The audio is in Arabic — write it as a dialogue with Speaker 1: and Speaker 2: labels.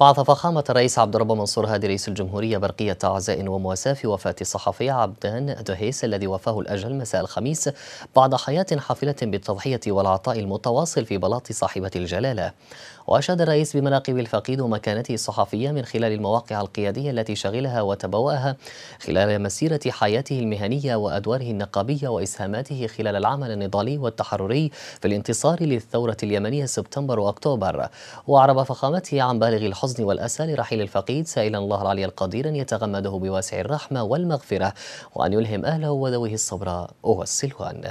Speaker 1: بعث فخامة الرئيس عبد الرب منصور هادي رئيس الجمهورية برقية عزاء ومواساة في وفاة الصحفي عبدان دهيس الذي وفاه الأجل مساء الخميس بعد حياة حافلة بالتضحية والعطاء المتواصل في بلاط صاحبة الجلالة وأشاد الرئيس بمناقب الفقيد ومكانته الصحفية من خلال المواقع القيادية التي شغلها وتبوأها خلال مسيرة حياته المهنية وأدواره النقابية وإسهاماته خلال العمل النضالي والتحرري في الانتصار للثورة اليمنية سبتمبر وأكتوبر وأعرب فخامته عن بالغ الحزن الحزن والأسى لرحيل الفقيد سائلا الله العلي القدير أن يتغمده بواسع الرحمة والمغفرة وأن يلهم أهله وذويه الصبر والسلوان